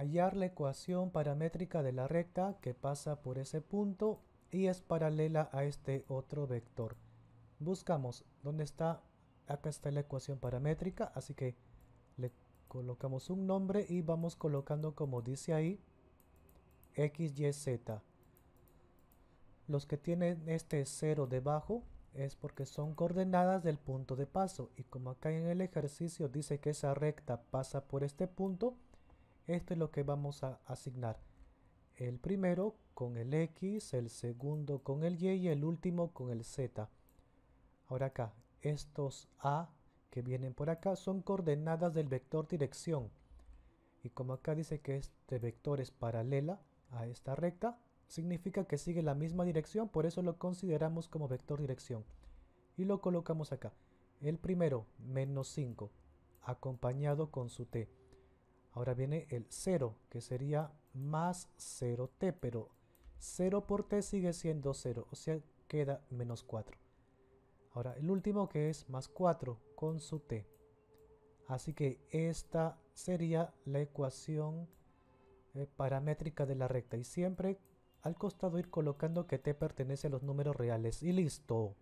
hallar la ecuación paramétrica de la recta que pasa por ese punto y es paralela a este otro vector. Buscamos dónde está, acá está la ecuación paramétrica, así que le colocamos un nombre y vamos colocando como dice ahí, x, y, z. Los que tienen este cero debajo es porque son coordenadas del punto de paso y como acá en el ejercicio dice que esa recta pasa por este punto, esto es lo que vamos a asignar. El primero con el X, el segundo con el Y y el último con el Z. Ahora acá, estos A que vienen por acá son coordenadas del vector dirección. Y como acá dice que este vector es paralela a esta recta, significa que sigue la misma dirección, por eso lo consideramos como vector dirección. Y lo colocamos acá. El primero, menos 5, acompañado con su T. Ahora viene el 0, que sería más 0t, pero 0 por t sigue siendo 0, o sea, queda menos 4. Ahora, el último que es más 4 con su t. Así que esta sería la ecuación eh, paramétrica de la recta. Y siempre al costado ir colocando que t pertenece a los números reales. Y listo.